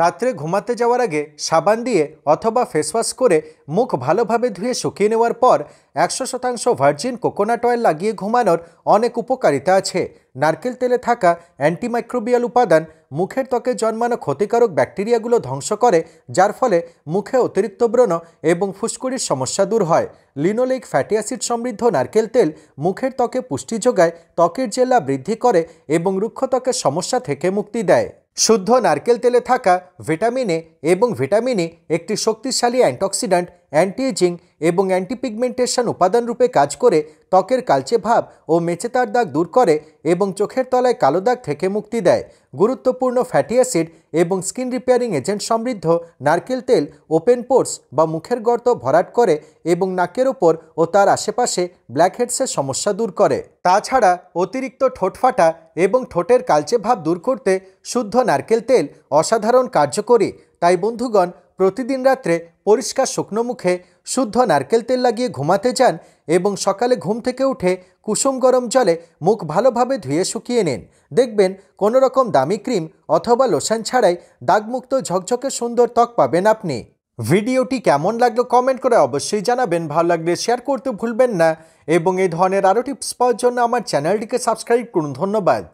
রাত্রে ঘুমাতে যাওয়ার আগে সাবান দিয়ে অথবা ফেসওয়াশ করে মুখ ভালোভাবে ধুয়ে শুকিয়ে নেওয়ার পর একশো শতাংশ ভার্জিন কোকোনাট অয়েল লাগিয়ে ঘুমানোর অনেক উপকারিতা আছে নারকেল তেলে থাকা অ্যান্টিমাইক্রোবিয়াল উপাদান মুখের ত্বকে জন্মানো ক্ষতিকারক ব্যাকটেরিয়াগুলো ধ্বংস করে যার ফলে মুখে অতিরিক্ত ব্রণ এবং ফুসকুড়ির সমস্যা দূর হয় লিনোলিক ফ্যাটি অ্যাসিড সমৃদ্ধ নারকেল তেল মুখের ত্বকে পুষ্টি যোগায় ত্বকের জেলা বৃদ্ধি করে এবং রুক্ষ ত্বকের সমস্যা থেকে মুক্তি দেয় শুদ্ধ নারকেল তেলে থাকা ভিটামিন এ এবং ভিটামিন এ e একটি শক্তিশালী অ্যান্টঅক্সিডেন্ট অ্যান্টি এজিং এবং অ্যান্টি পিগমেন্টেশন উপাদান রূপে কাজ করে ত্বকের কালচে ভাব ও মেচেতার দাগ দূর করে এবং চোখের তলায় কালো দাগ থেকে মুক্তি দেয় গুরুত্বপূর্ণ ফ্যাটি অ্যাসিড এবং স্কিন রিপেয়ারিং এজেন্ট সমৃদ্ধ নারকেল তেল ওপেন পোর্স বা মুখের গর্ত ভরাট করে এবং নাকের ওপর ও তার আশেপাশে ব্ল্যাকহেডসের সমস্যা দূর করে তাছাড়া অতিরিক্ত ঠোঁট ফাটা এবং ঠোঁটের কালচে ভাব দূর করতে শুদ্ধ নারকেল তেল অসাধারণ কার্যকরী তাই বন্ধুগণ প্রতিদিন রাত্রে পরিষ্কার শুকনো মুখে শুদ্ধ নারকেল তেল লাগিয়ে ঘুমাতে যান এবং সকালে ঘুম থেকে উঠে কুসুম গরম জলে মুখ ভালোভাবে ধুয়ে শুকিয়ে নিন দেখবেন কোনো রকম দামি ক্রিম অথবা লোশন ছাড়াই দাগমুক্ত ঝকঝকে সুন্দর ত্বক পাবেন আপনি ভিডিওটি কেমন লাগলো কমেন্ট করে অবশ্যই জানাবেন ভালো লাগলে শেয়ার করতে ভুলবেন না এবং এই ধরনের আরও টিপস পাওয়ার জন্য আমার চ্যানেলটিকে সাবস্ক্রাইব করুন ধন্যবাদ